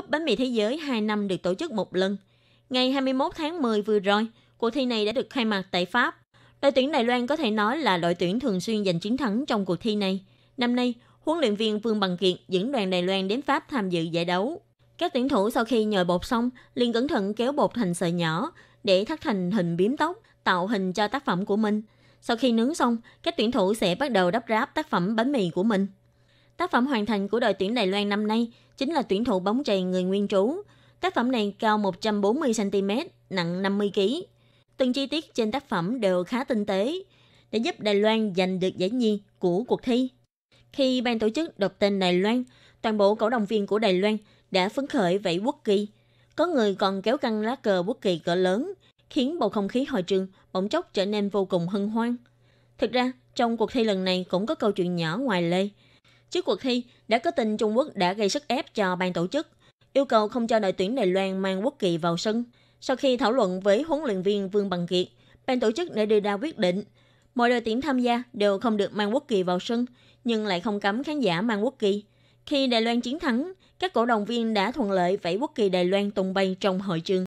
Cúp bánh mì thế giới 2 năm được tổ chức một lần. Ngày 21 tháng 10 vừa rồi, cuộc thi này đã được khai mạc tại Pháp. Đội tuyển Đài Loan có thể nói là đội tuyển thường xuyên giành chiến thắng trong cuộc thi này. Năm nay, huấn luyện viên Vương Bằng Kiệt dẫn đoàn Đài Loan đến Pháp tham dự giải đấu. Các tuyển thủ sau khi nhồi bột xong, liền cẩn thận kéo bột thành sợi nhỏ để thắt thành hình biếm tóc, tạo hình cho tác phẩm của mình. Sau khi nướng xong, các tuyển thủ sẽ bắt đầu đắp ráp tác phẩm bánh mì của mình. Tác phẩm hoàn thành của đội tuyển Đài Loan năm nay chính là tuyển thủ bóng chày người nguyên trú. Tác phẩm này cao 140cm, nặng 50kg. Từng chi tiết trên tác phẩm đều khá tinh tế để giúp Đài Loan giành được giải nhì của cuộc thi. Khi ban tổ chức đọc tên Đài Loan, toàn bộ cổ động viên của Đài Loan đã phấn khởi vẫy quốc kỳ. Có người còn kéo căng lá cờ quốc kỳ cỡ lớn, khiến bầu không khí hội trường bỗng chốc trở nên vô cùng hân hoan. Thực ra, trong cuộc thi lần này cũng có câu chuyện nhỏ ngoài lề – Trước cuộc thi, đã có tin Trung Quốc đã gây sức ép cho ban tổ chức, yêu cầu không cho đội tuyển Đài Loan mang quốc kỳ vào sân. Sau khi thảo luận với huấn luyện viên Vương Bằng Kiệt, ban tổ chức đã đưa ra quyết định mọi đội tuyển tham gia đều không được mang quốc kỳ vào sân, nhưng lại không cấm khán giả mang quốc kỳ. Khi Đài Loan chiến thắng, các cổ động viên đã thuận lợi vẫy quốc kỳ Đài Loan tung bay trong hội trường.